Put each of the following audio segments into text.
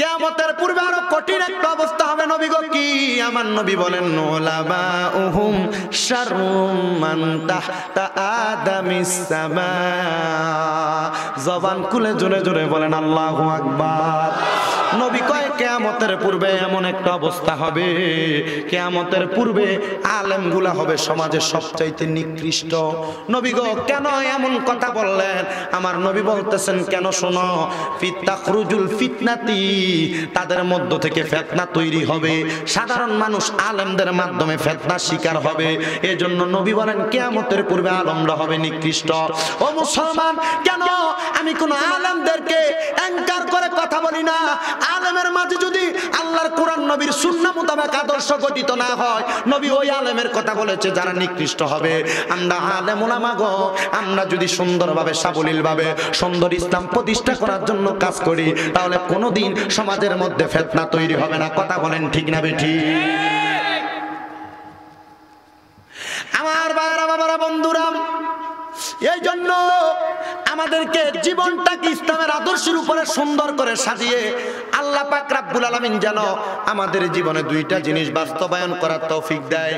কেমতের পূর্বে আরো কঠিন একটা অবস্থা হবে নবী গো কি আমার নবী বলেন নোলাবা উহুম শারুমান তাহতা আদামি সাবা জবান খুলে জোরে জোরে বলেন আল্লাহ আকবার নবী কয় কেয়ামতের পূর্বে এমন একটা অবস্থা হবে কেয়ামতের পূর্বে আলেমগুলা হবে সমাজের সবচাইতে নিকৃষ্ট নবী গো কেন এমন কথা বললেন আমার নবী বলতেছেন কেন শোনো ফিতাকরুজুল ফিতনাতি তাদের মধ্য থেকে ফেতনা তৈরি হবে সাধারণ মানুষ আলেমদের মাধ্যমে ফেতনা শিকার হবে এজন্য নবী বলেন কেয়ামতের পূর্বে আলমরা হবে নিকৃষ্ট ও মুসলমান কেন আমি কোন আলেমদেরকে অ্যাঙ্কার করে কথা বলি না আলেমের মাঝে যদি আল্লাহর কোরআন নবীর সুন্না মোতাবেক আদর্শ গঠিত না হয় নবী ওই আলেমের কথা বলেছে যারা নিকৃষ্ট হবে আমরা আলেম গো আমরা যদি সুন্দরভাবে সাবলীলভাবে সুন্দর ইসলাম প্রতিষ্ঠা করার জন্য কাজ করি তাহলে কোনোদিন সমাজের মধ্যে ফেতনা তৈরি হবে না কথা বলেন ঠিক না বেঠি আমার বাবারা বাবারা বন্ধুরা এই জন্য আমাদেরকে জীবনটাকে ইসলামের আদর্শের উপরে সুন্দর করে সাজিয়ে আল্লাহ পাক রাব্বুল আলামিন যেন আমাদের জীবনে দুইটা জিনিস বাস্তবায়ন করার তৌফিক দেয়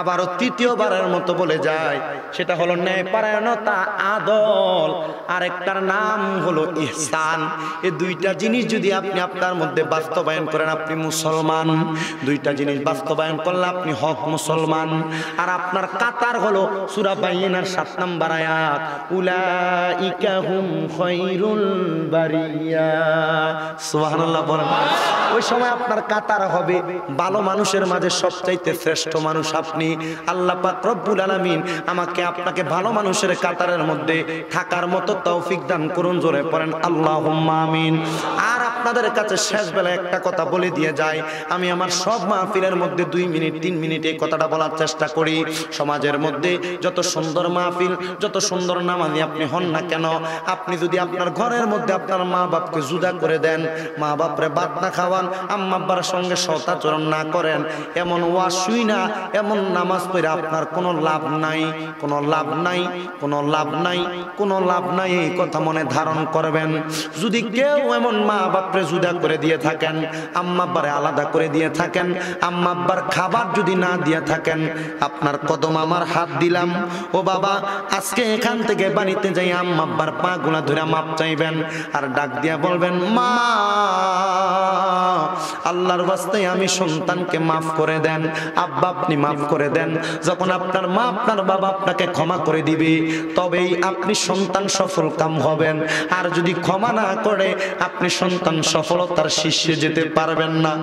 আবারও তৃতীয়বারের মতো বলে যায় সেটা হলো ন্যায়পরায়ণতা আদল আর একটার নাম হলো ইহসান এই দুইটা জিনিস যদি আপনি আপনার মধ্যে বাস্তবায়ন করেন আপনি মুসলমান দুইটা জিনিস বাস্তবায়ন করলে আপনি হক মুসলমান আর আপনার কাতার হলো সুরা সাত নাম্বার আয়াত উলা হুম খৈরুল বারিয়া বলেন ওই সময় আপনার কাতার হবে ভালো মানুষের মাঝে সবচাইতে শ্রেষ্ঠ মানুষ আপনি আল্লাহ পাক রব্বুল আলামিন আমাকে আপনাকে ভালো মানুষের কাতারের মধ্যে থাকার মতো তৌফিক দান করুন জোরে পড়েন আল্লাহ আমিন আপনাদের কাছে শেষ বেলা একটা কথা বলে দিয়ে যাই আমি আমার সব মাহফিলের মধ্যে দুই মিনিট তিন মিনিট এই কথাটা বলার চেষ্টা করি সমাজের মধ্যে যত সুন্দর মাহফিল যত সুন্দর নামাজি আপনি হন না কেন আপনি যদি আপনার ঘরের মধ্যে আপনার মা বাপকে জুদা করে দেন মা বাপরে বাদ না খাওয়ান আম্মাব্বার সঙ্গে সতাচরণ না করেন এমন ওয়াশুই না এমন নামাজ পড়ে আপনার কোনো লাভ নাই কোনো লাভ নাই কোনো লাভ নাই কোনো লাভ নাই এই কথা মনে ধারণ করবেন যদি কেউ এমন মা বাপ বাপরে জুদা করে দিয়ে থাকেন বারে আলাদা করে দিয়ে থাকেন আম্মাব্বার খাবার যদি না দিয়ে থাকেন আপনার কদম আমার হাত দিলাম ও বাবা আজকে এখান থেকে বাড়িতে যাই পা গুলা ধরে মাপ চাইবেন আর ডাক দিয়া বলবেন মা আল্লাহর বাস্তায় আমি সন্তানকে মাফ করে দেন আব্বা আপনি মাফ করে দেন যখন আপনার মা আপনার বাবা আপনাকে ক্ষমা করে দিবে তবেই আপনি সন্তান সফল কাম হবেন আর যদি ক্ষমা না করে আপনি সন্তান সফলতার শীর্ষে যেতে পারবেন না